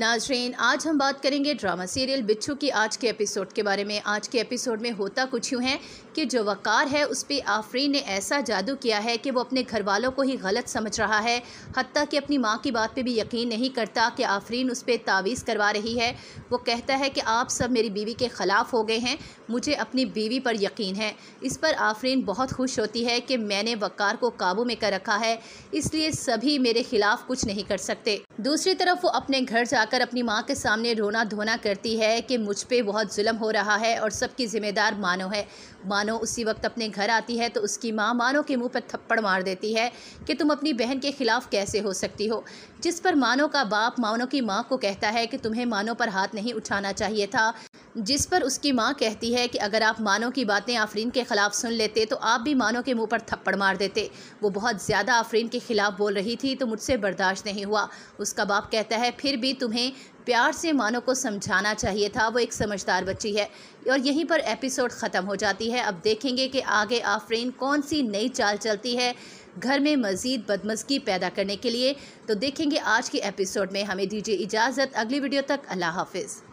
नाजरीन आज हम बात करेंगे ड्रामा सीरियल बिच्छू की आज के एपिसोड के बारे में आज के एपिसोड में होता कुछ यूँ है कि जो वकार है उस पर आफरीन ने ऐसा जादू किया है कि वो अपने घर वालों को ही गलत समझ रहा है हती कि अपनी माँ की बात पर भी यकीन नहीं करता कि आफरीन उस पर तावीज़ करवा रही है वो कहता है कि आप सब मेरी बीवी के ख़िलाफ़ हो गए हैं मुझे अपनी बीवी पर यकीन है इस पर आफरीन बहुत खुश होती है कि मैंने वकार को काबू में कर रखा है इसलिए सभी मेरे ख़िलाफ़ कुछ नहीं कर सकते दूसरी तरफ वो अपने घर जाकर अपनी माँ के सामने रोना धोना करती है कि मुझ पर बहुत जुल्म हो रहा है और सबकी ज़िम्मेदार मानो है मानो उसी वक्त अपने घर आती है तो उसकी माँ मानो के मुंह पर थप्पड़ मार देती है कि तुम अपनी बहन के ख़िलाफ़ कैसे हो सकती हो जिस पर मानो का बाप मानो की माँ को कहता है कि तुम्हें मानो पर हाथ नहीं उठाना चाहिए था जिस पर उसकी माँ कहती है कि अगर आप मानो की बातें आफरीन के ख़िलाफ़ सुन लेते तो आप भी मानो के मुंह पर थप्पड़ मार देते वो बहुत ज़्यादा आफरीन के ख़िलाफ़ बोल रही थी तो मुझसे बर्दाश्त नहीं हुआ उसका बाप कहता है फिर भी तुम्हें प्यार से मानो को समझाना चाहिए था वो एक समझदार बच्ची है और यहीं पर एपिसोड ख़त्म हो जाती है अब देखेंगे कि आगे आफरीन कौन सी नई चाल चलती है घर में मज़ीद बदमजगी पैदा करने के लिए तो देखेंगे आज के एपिसोड में हमें दीजिए इजाज़त अगली वीडियो तक अल्लाह हाफिज़